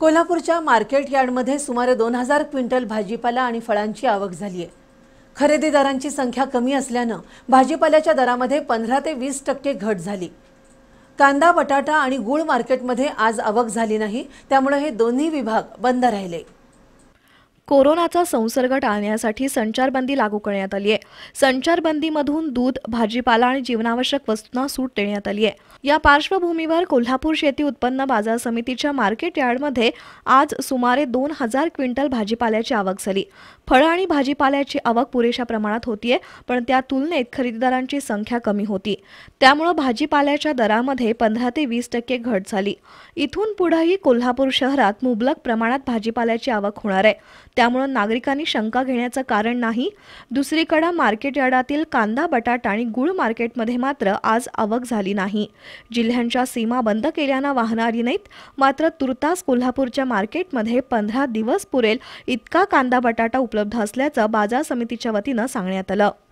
कोल्हापूरच्या मार्केट यार्डमध्ये सुमारे दोन हजार क्विंटल भाजीपाला आणि फळांची आवक झाली आहे खरेदीदारांची संख्या कमी असल्यानं भाजीपाल्याच्या दरामध्ये पंधरा ते वीस टक्के घट झाली कांदा बटाटा आणि गूळ मार्केटमध्ये आज आवक झाली नाही त्यामुळे हे दोन्ही विभाग बंद राहिले कोरोनाचा संसर्ग टाळण्यासाठी संचारबंदी लागू करण्यात आली आहे संचारबंदीमधून दूध भाजीपाला आणि जीवनावश्यक वस्तूंना सूट देण्यात आली आहे या पार्श्वभूमीवर कोल्हापूर शेती उत्पन्न बाजार समितीच्या मार्केट यार्डमध्ये आज सुमारे दोन हजार क्विंटल भाजीपाल्याची आवक झाली फळं आणि भाजीपाल्याची आवक पुरेशा प्रमाणात होतीये पण त्या तुलनेत खरेदीदारांची संख्या कमी होती त्यामुळं भाजीपाल्याच्या दरामध्ये पंधरा ते वीस टक्के घट झाली इथून पुढेही कोल्हापूर शहरात मुबलक प्रमाणात भाजीपाल्याची आवक होणार आहे त्यामुळं नागरिकांनी शंका घेण्याचं कारण नाही दुसरीकडं मार्केट यार्डातील कांदा बटाटा आणि गुळ मार्केटमध्ये मात्र आज आवक झाली नाही जिल्ह्यांच्या सीमा बंद केल्यानं वाहणारी नाहीत मात्र तुर्तास कोल्हापूरच्या मार्केटमध्ये पंधरा दिवस पुरेल इतका कांदा बटाटा उपलब्ध असल्याचं बाजार समितीच्या वतीनं सांगण्यात आलं